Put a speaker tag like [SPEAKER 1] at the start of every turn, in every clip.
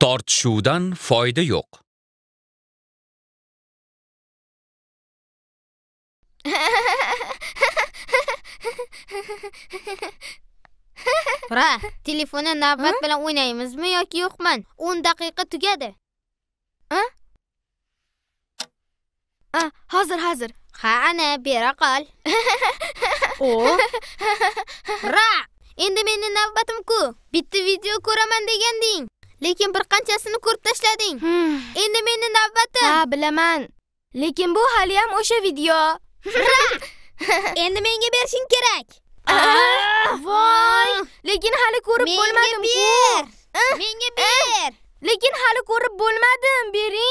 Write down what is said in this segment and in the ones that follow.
[SPEAKER 1] tortishuvdan foyda yo'q.
[SPEAKER 2] Tura, telefonni navbat bilan o'ynaymizmi yoki yo'qman? 10 daqiqa tugadi. A? A, hozir, hozir. عنب رقل o ra endi meni navbatimku bitta video ko'raman deganding lekin bir qanchasini ko'rib tashlading hmm. endi meni navbatim ha bilaman lekin bu hali ham o'sha video endi menga berishing kerak voy lekin hali ko'rib bo'lmadim menga ber menga ber lekin hali ko'rib bo'lmadim bering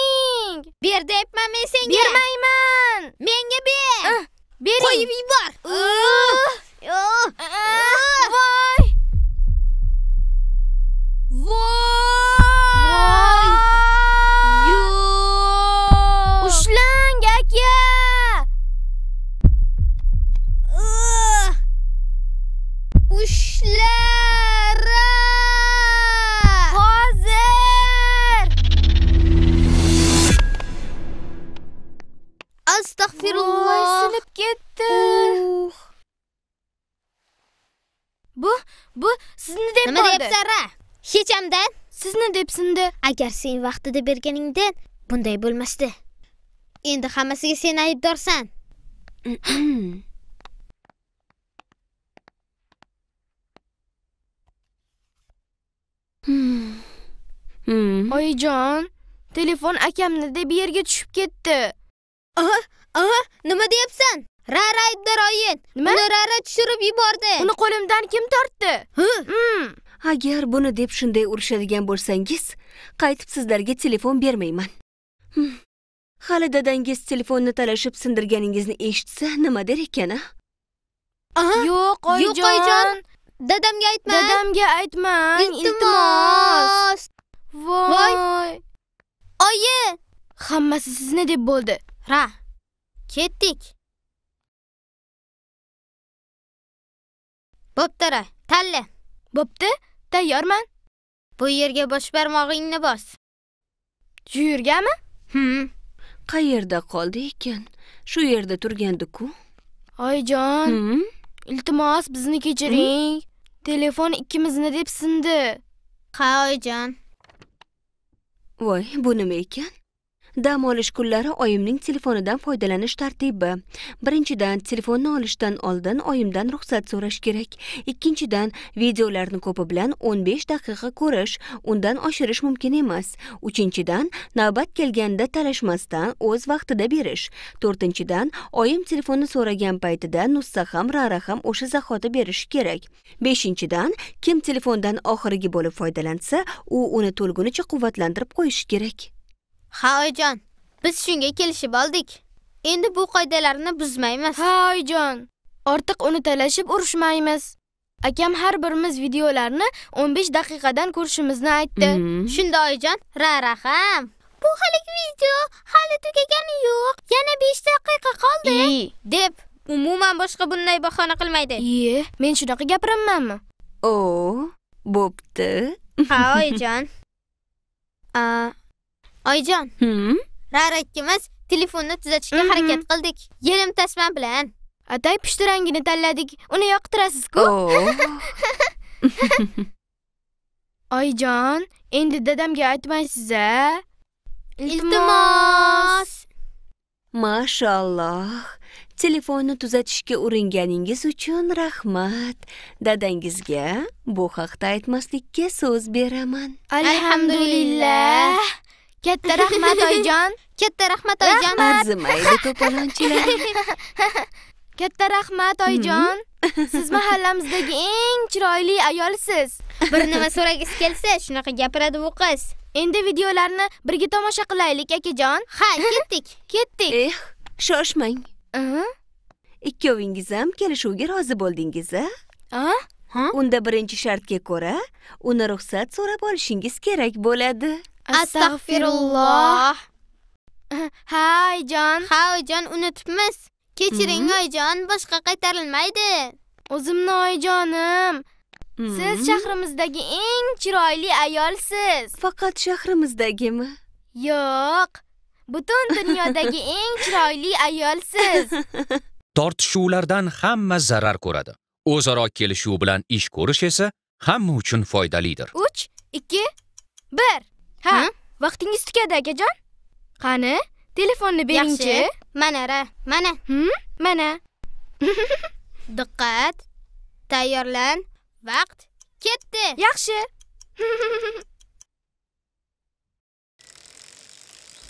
[SPEAKER 2] ishlari hozir astag'firulloh sinib ketdi bu bu sizni deb nima deyapsan hech hamdan sizni deb sindi agar sen vaqtida berganingda bunday bo'lmasdi endi hammasiga sen aybdorsan mm-hmm. Mm-hmm. oyijon telefon akamni deb yerga tushib ketdi aha aha nima deyapsan rara aybdor oyi nima uni rara tushirib yubordi uni qo'limdan kim tortdi
[SPEAKER 1] mm. agar buni deb shunday urishadigan bo'lsangiz qaytib sizlarga telefon bermayman hmm. hali dadangiz telefonni talashib sindirganingizni eshitsa nima der ekan a yo'q oyijon dadamga
[SPEAKER 2] aytma dadamga aytmang iltimos voy oyi hammasi sizni deb bo'ldi ra ketdik bo'pti ra tanla bo'pti tayyorman
[SPEAKER 1] bu yerga bosh barmog'ingni bos shu yergami hmm. qayerda qoldi ekan shu yerda turgandi-ku. oyijon hmm?
[SPEAKER 2] iltimos bizni kechiring hmm? telefon ikkimizni deb sindi
[SPEAKER 1] ha oyijon voy bu nima ekan dam olish kunlari oyimning telefonidan foydalanish tartibi birinchidan telefonni olishdan oldin oyimdan ruxsat so'rash kerak ikkinchidan videolarni ko'pi bilan 15 daqiqa ko'rish undan oshirish mumkin emas uchinchidan navbat kelganda talashmasdan o'z vaqtida berish to'rtinchidan oyim telefonni so'ragan paytida nussa ham rara ham o'sha zahoti berishi kerak beshinchidan kim telefondan oxirgi bo'lib foydalansa u uni to'lgunicha quvvatlantirib qo'yishi kerak ha oyjon, biz
[SPEAKER 2] shunga kelishib oldik endi bu qoidalarni buzmaymiz ha oyjon, ortiq uni talashib urushmaymiz akam har birimiz videolarni 15 daqiqadan ko'rishimizni aytdi mhm. shunda ra-raham. bu hali video hali tugagani yo'q yana 5 daqiqa qoldi deb umuman boshqa bunday bahona qilmaydi iye men shunaqa gapiramanmi
[SPEAKER 1] o bo'pti
[SPEAKER 2] ha A, oyijon rarakkimiz telefonni tuzatishga harakat qildik yelim tasma bilan atay pushti rangini tanladik uni yoqtirasiz-ku.
[SPEAKER 1] oyijon oh. endi dadamga aytmaysiz a
[SPEAKER 2] iltimos
[SPEAKER 1] mashalloh telefonni tuzatishga uringaningiz uchun rahmat dadangizga bu haqda aytmaslikka so'z beraman alhamdulillah katta rahmat oyijon katta
[SPEAKER 2] rahmat oyijon arzimaydi
[SPEAKER 1] to'polonchilar
[SPEAKER 2] katta rahmat oyijon siz mahallamizdagi eng chiroyli ayolsiz bir nima so'ragisi kelsa shunaqa gapiradi bu qiz endi videolarni birga tomosha qilaylik akajon ha ketdik
[SPEAKER 1] ketdik eh shoshmang ikkovingiz ham kelishuvga rozi bo'ldingiz a Ha? Unda birinchi shartga ko'ra, uni ruxsat so'rab olishingiz kerak bo'ladi. astag'firulloh
[SPEAKER 2] ha oyijon ha oyijon unutibmiz kechiring mm-hmm. oyijon boshqa qaytarilmaydi o'zimni oyijonim mm-hmm. siz shahrimizdagi eng chiroyli ayolsiz faqat shahrimizdagimi yo'q butun dunyodagi eng chiroyli ayolsiz tortishuvlardan hamma zarar ko'radi o'zaro kelishuv bilan ish ko'rish esa hamma uchun foydalidir uch ikki bir ha vaqtingiz tugadi akajon qani telefonni beringchi ra mana mana diqqat tayyorlan vaqt ketdi yaxshi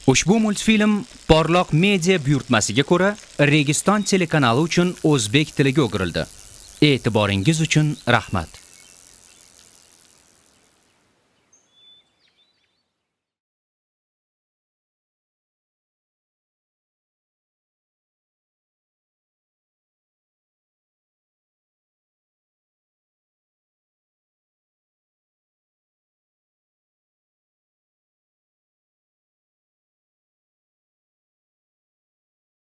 [SPEAKER 2] Ushbu multfilm Porloq media buyurtmasiga ko'ra Registon telekanali uchun o'zbek tiliga o'girildi. E'tiboringiz uchun rahmat.